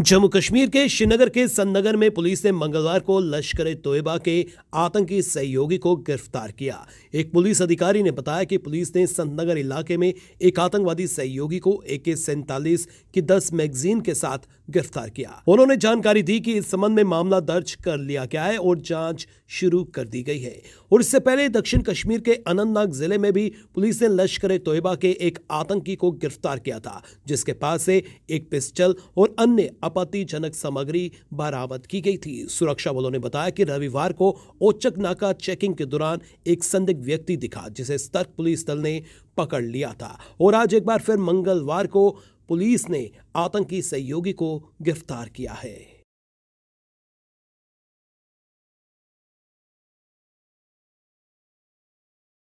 जम्मू कश्मीर के श्रीनगर के संतनगर में पुलिस ने मंगलवार को लश्कर तोयबा के आतंकी सहयोगी को गिरफ्तार किया एक पुलिस अधिकारी ने बताया कि पुलिस ने संतनगर इलाके में एक आतंकवादी सहयोगी को ए के सैंतालीस की दस मैगजीन के साथ गिरफ्तार किया उन्होंने जानकारी दी कि इस संबंध में मामला दर्ज कर लिया गया है और जांच शुरू कर दी गई है और इससे पहले दक्षिण कश्मीर के अनंतनाग जिले में भी पुलिस ने लश्कर तोयबा के एक आतंकी को गिरफ्तार किया था जिसके पास से एक पिस्टल और अन्य आपत्तिजनक सामग्री बरामद की गई थी सुरक्षा बलों ने बताया कि रविवार को ओचक नाका चेकिंग के दौरान एक संदिग्ध व्यक्ति दिखा जिसे सतर्क पुलिस दल ने पकड़ लिया था और आज एक बार फिर मंगलवार को पुलिस ने आतंकी सहयोगी को गिरफ्तार किया है